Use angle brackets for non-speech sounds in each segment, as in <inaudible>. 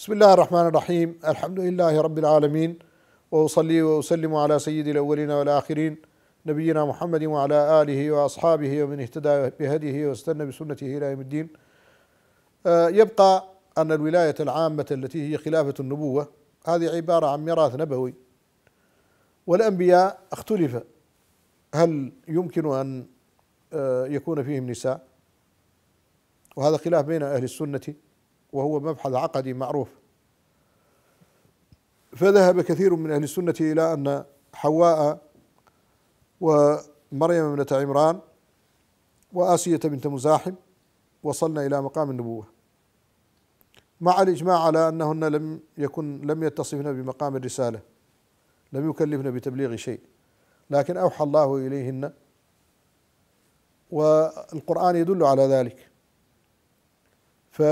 بسم الله الرحمن الرحيم الحمد لله رب العالمين وأصلي وأسلم على سيد الأولين والآخرين نبينا محمد وعلى آله وأصحابه ومن اهتدى بهديه واستنى بسنته إلى يوم الدين آه، يبقى أن الولاية العامة التي هي خلافة النبوة هذه عبارة عن ميراث نبوي والأنبياء اختلف هل يمكن أن آه، يكون فيهم نساء وهذا خلاف بين أهل السنة وهو مبحث عقدي معروف فذهب كثير من أهل السنة إلى أن حواء ومريم ابنة عمران وآسية بنت مزاحم وصلنا إلى مقام النبوة مع الإجماع على أنهن لم يكن لم يتصفن بمقام الرسالة لم يكلفن بتبليغ شيء لكن أوحى الله إليهن والقرآن يدل على ذلك ف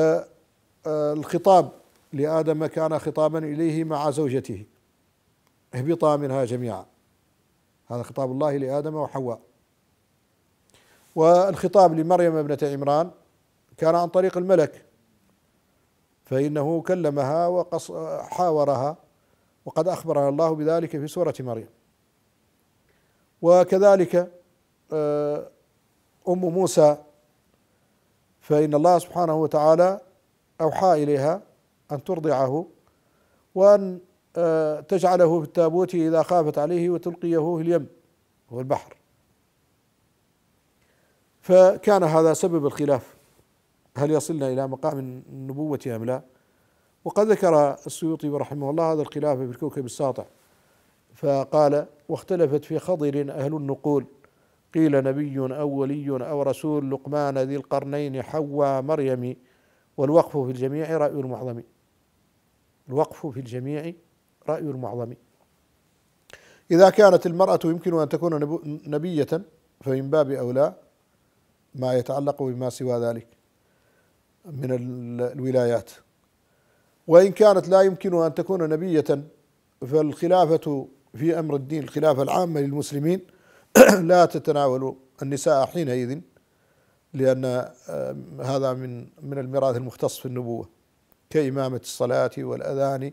آه، الخطاب لآدم كان خطابا إليه مع زوجته اهبطا منها جميعا هذا خطاب الله لآدم وحواء والخطاب لمريم ابنة عمران كان عن طريق الملك فإنه كلمها وحاورها وقد أخبرها الله بذلك في سورة مريم وكذلك آه، أم موسى فإن الله سبحانه وتعالى أوحى إليها أن ترضعه وأن آه، تجعله في التابوت إذا خافت عليه وتلقيه في اليم والبحر فكان هذا سبب الخلاف هل يصلنا إلى مقام النبوة أم لا وقد ذكر السيوطي رحمه الله هذا الخلاف في الكوكب الساطع فقال واختلفت في خضر أهل النقول قيل نبي أو ولي أو رسول لقمان ذي القرنين حوى مريم والوقف في الجميع رأي المعظم الوقف في الجميع رأي المعظم إذا كانت المرأة يمكن أن تكون نبية فمن باب أولى ما يتعلق بما سوى ذلك من الولايات وإن كانت لا يمكن أن تكون نبية فالخلافة في أمر الدين الخلافة العامة للمسلمين <clears throat> لا تتناول النساء حينئذ لأن آه، هذا من من الميراث المختص في النبوة كإمامة الصلاة والأذان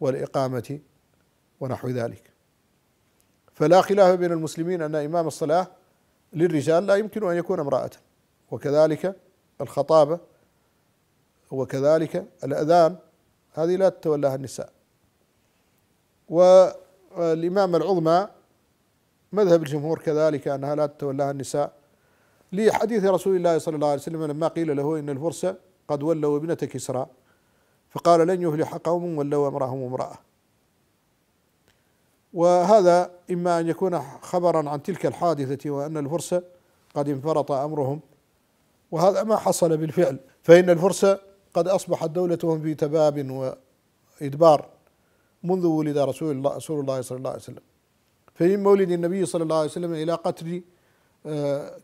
والإقامة ونحو ذلك فلا خلاف بين المسلمين أن إمام الصلاة للرجال لا يمكن أن يكون امرأة وكذلك الخطابة وكذلك الأذان هذه لا تتولاها النساء والإمامة العظمى مذهب الجمهور كذلك أنها لا تتولاها النساء لحديث رسول الله صلى الله عليه وسلم لما قيل له إن الفرس قد ولوا ابنة كسرى فقال لن يفلح قوم ولوا امرأهم امرأة وهذا إما أن يكون خبرا عن تلك الحادثة وأن الفرس قد انفرط أمرهم وهذا ما حصل بالفعل فإن الفرس قد أصبحت دولتهم في تباب وإدبار منذ ولد رسول الله, رسول الله صلى الله عليه وسلم فمن مولد النبي صلى الله عليه وسلم إلى قتل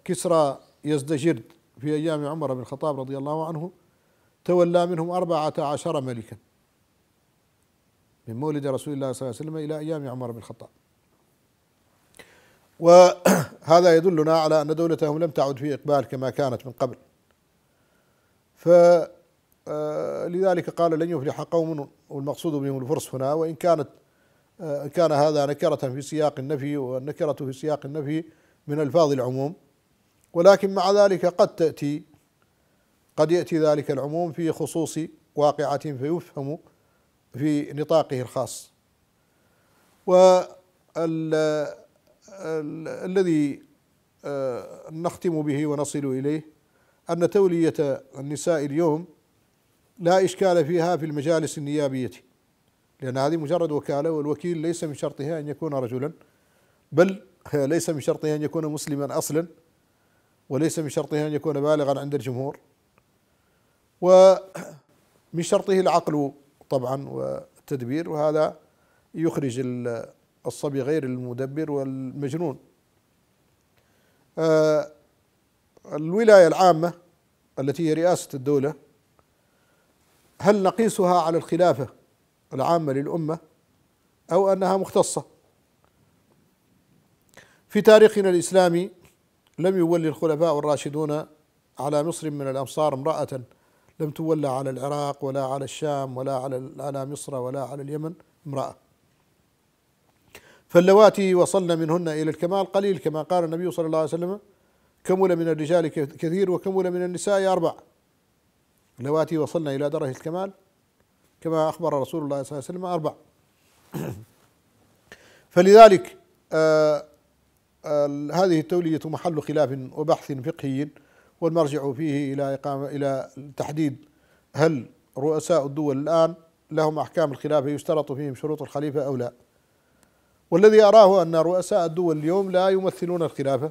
كسرى يزدجرد في أيام عمر بن الخطاب رضي الله عنه تولى منهم أربعة عشر ملكا من مولد رسول الله صلى الله عليه وسلم إلى أيام عمر بن الخطاب وهذا <clears throat> يدلنا على أن دولتهم لم تعد في إقبال كما كانت من قبل فلذلك آه، قال لن يفلح قوم والمقصود بهم الفرس هنا وإن كانت آه، كان هذا نكرة في سياق النفي والنكرة في سياق النفي من الفاظ العموم ولكن مع ذلك قد تاتي قد ياتي ذلك العموم في خصوص واقعه فيفهم في نطاقه الخاص والذي آه، نختم به ونصل اليه ان توليه النساء اليوم لا اشكال فيها في المجالس النيابيه لان هذه مجرد وكاله والوكيل ليس من شرطها ان يكون رجلا بل <laughs> ليس من شرطه أن يكون مسلما أصلا وليس من شرطه أن يكون بالغا عند الجمهور ومن <clears throat> شرطه العقل طبعا والتدبير وهذا يخرج الصبي غير المدبر والمجنون آه، الولاية العامة التي هي رئاسة الدولة هل نقيسها على الخلافة العامة للأمة أو أنها مختصة في تاريخنا الإسلامي لم يولي الخلفاء الراشدون على مصر من الأمصار امرأة لم تولى على العراق ولا على الشام ولا على على مصر ولا على اليمن امرأة فاللواتي وصلن منهن إلى الكمال قليل كما قال النبي صلى الله عليه وسلم كمل من الرجال كثير وكمل من النساء أربع اللواتي وصلن إلى درجة الكمال كما أخبر رسول الله صلى الله عليه وسلم أربع <clears throat> فلذلك آه هذه التولية محل خلاف وبحث فقهي والمرجع فيه إلى إقامة إلى تحديد هل رؤساء الدول الآن لهم أحكام الخلافة يشترط فيهم شروط الخليفة أو لا والذي أراه أن رؤساء الدول اليوم لا يمثلون الخلافة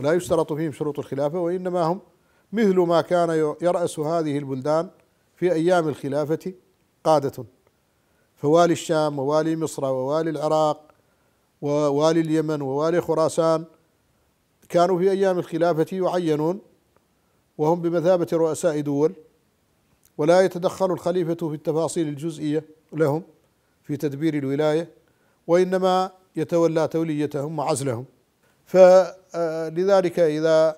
ولا يشترط فيهم شروط الخلافة وإنما هم مثل ما كان يرأس هذه البلدان في أيام الخلافة قادة فوالي الشام ووالي مصر ووالي العراق ووالي اليمن ووالي خراسان كانوا في أيام الخلافة يعينون وهم بمثابة رؤساء دول ولا يتدخل الخليفة في التفاصيل الجزئية لهم في تدبير الولاية وإنما يتولى توليتهم وعزلهم فلذلك آه، إذا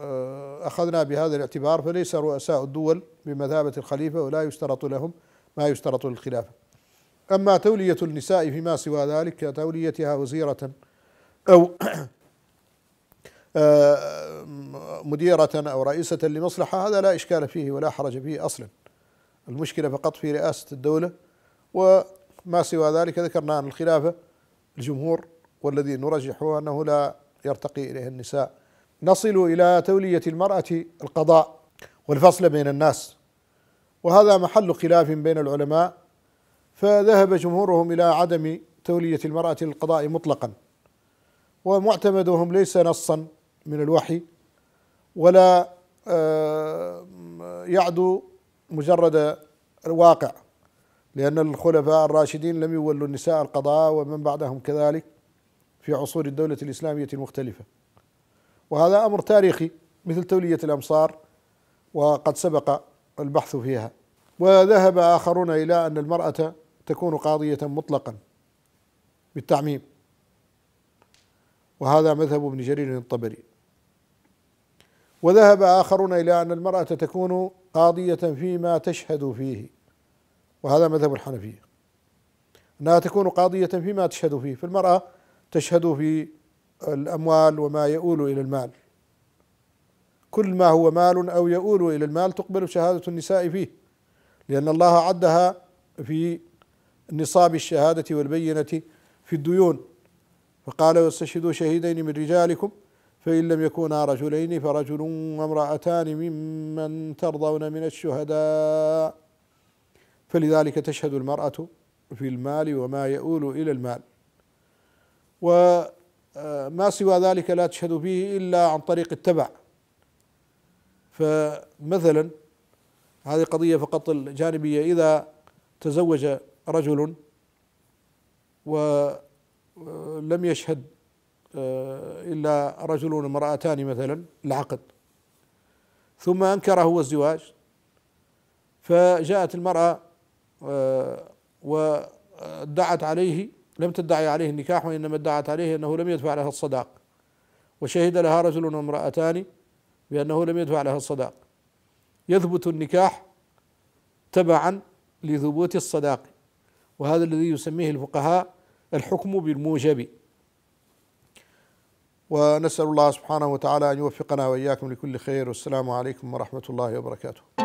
آه، أخذنا بهذا الاعتبار فليس رؤساء الدول بمثابة الخليفة ولا يشترط لهم ما يشترط للخلافة أما تولية النساء فيما سوى ذلك توليتها وزيرة أو <clears throat> مديرة أو رئيسة لمصلحة هذا لا إشكال فيه ولا حرج فيه أصلا المشكلة فقط في رئاسة الدولة وما سوى ذلك ذكرنا أن الخلافة الجمهور والذي نرجحه أنه لا يرتقي إليه النساء نصل إلى تولية المرأة القضاء والفصل بين الناس وهذا محل خلاف بين العلماء فذهب جمهورهم إلى عدم تولية المرأة للقضاء مطلقا ومعتمدهم ليس نصا من الوحي ولا آه، يعدو مجرد الواقع لأن الخلفاء الراشدين لم يولوا النساء القضاء ومن بعدهم كذلك في عصور الدولة الإسلامية المختلفة وهذا أمر تاريخي مثل تولية الأمصار وقد سبق البحث فيها وذهب آخرون إلى أن المرأة تكون قاضية مطلقا بالتعميم وهذا مذهب ابن جرير الطبري وذهب آخرون إلى أن المرأة تكون قاضية فيما تشهد فيه وهذا مذهب الحنفية أنها تكون قاضية فيما تشهد فيه فالمرأة تشهد في الأموال وما يؤول إلى المال كل ما هو مال أو يؤول إلى المال تقبل شهادة النساء فيه لأن الله عدها في نصاب الشهادة والبينة في الديون فقال واستشهدوا شهيدين من رجالكم فإن لم يكونا رجلين فرجل وامرأتان ممن ترضون من الشهداء فلذلك تشهد المرأة في المال وما يؤول إلى المال وما آه، سوى ذلك لا تشهد به إلا عن طريق التبع فمثلا هذه قضية فقط الجانبية إذا تزوج رجل ولم آه، يشهد آه، إلا رجل وامرأتان مثلا العقد ثم أنكر هو الزواج فجاءت المرأة آه، وادعت عليه لم تدعي عليه النكاح وإنما ادعت عليه أنه لم يدفع لها الصداق وشهد لها رجل وامرأتان بأنه لم يدفع لها الصداق يثبت النكاح تبعا لثبوت الصداق وهذا الذي يسميه الفقهاء الحكم بالموجب ونسأل الله سبحانه وتعالى أن يوفقنا وإياكم لكل خير والسلام عليكم ورحمة الله وبركاته